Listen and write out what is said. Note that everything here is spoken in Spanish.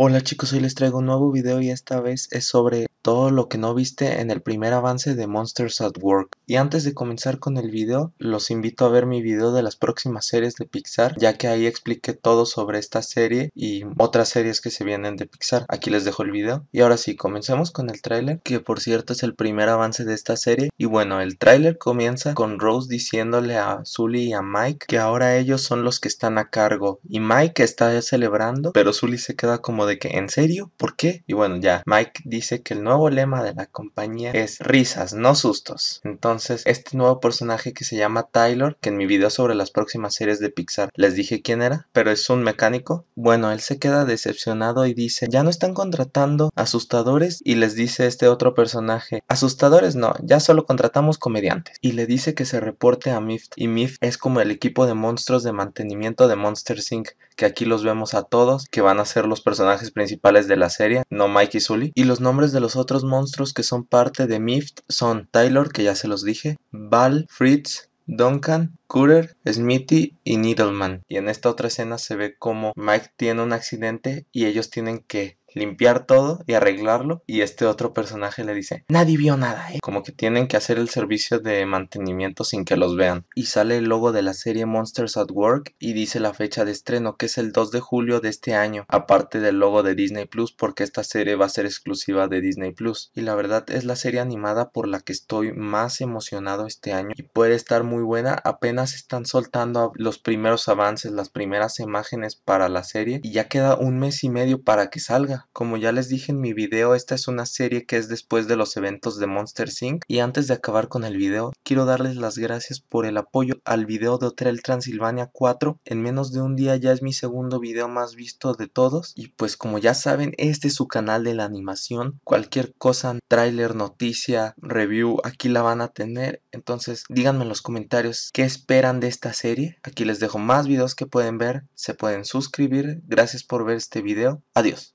Hola chicos, hoy les traigo un nuevo video y esta vez es sobre todo lo que no viste en el primer avance de Monsters at Work. Y antes de comenzar con el video, los invito a ver mi video de las próximas series de Pixar, ya que ahí expliqué todo sobre esta serie y otras series que se vienen de Pixar. Aquí les dejo el video. Y ahora sí, comencemos con el tráiler, que por cierto es el primer avance de esta serie. Y bueno, el tráiler comienza con Rose diciéndole a Sully y a Mike que ahora ellos son los que están a cargo. Y Mike está ya celebrando, pero Sully se queda como de que, ¿en serio? ¿Por qué? Y bueno, ya, Mike dice que el nuevo lema de la compañía es risas, no sustos. Entonces, entonces este nuevo personaje que se llama Tyler, que en mi video sobre las próximas series de Pixar les dije quién era, pero es un mecánico. Bueno, él se queda decepcionado y dice, ya no están contratando asustadores y les dice este otro personaje, asustadores no, ya solo contratamos comediantes. Y le dice que se reporte a Mift y Mift es como el equipo de monstruos de mantenimiento de Monster Inc. que aquí los vemos a todos, que van a ser los personajes principales de la serie, no Mike y Sully. Y los nombres de los otros monstruos que son parte de Mift son Tyler, que ya se los dije, Val, Fritz, Duncan, Cooter, Smithy y Needleman. Y en esta otra escena se ve como Mike tiene un accidente y ellos tienen que limpiar todo y arreglarlo. Y este otro personaje le dice, nadie vio nada, ¿eh? Como que tienen que hacer el servicio de mantenimiento sin que los vean. Y sale el logo de la serie Monsters at Work y dice la fecha de estreno, que es el 2 de julio de este año, aparte del logo de Disney Plus, porque esta serie va a ser exclusiva de Disney Plus. Y la verdad es la serie animada por la que estoy más emocionado este año y puede estar muy buena. Apenas están soltando los primeros avances, las primeras imágenes para la serie y ya queda un mes y medio para que salga. Como ya les dije en mi video, esta es una serie que es después de los eventos de Monster Sync Y antes de acabar con el video, quiero darles las gracias por el apoyo al video de Hotel Transilvania 4. En menos de un día ya es mi segundo video más visto de todos. Y pues como ya saben, este es su canal de la animación. Cualquier cosa, tráiler, noticia, review, aquí la van a tener. Entonces díganme en los comentarios qué esperan de esta serie. Aquí les dejo más videos que pueden ver. Se pueden suscribir. Gracias por ver este video. Adiós.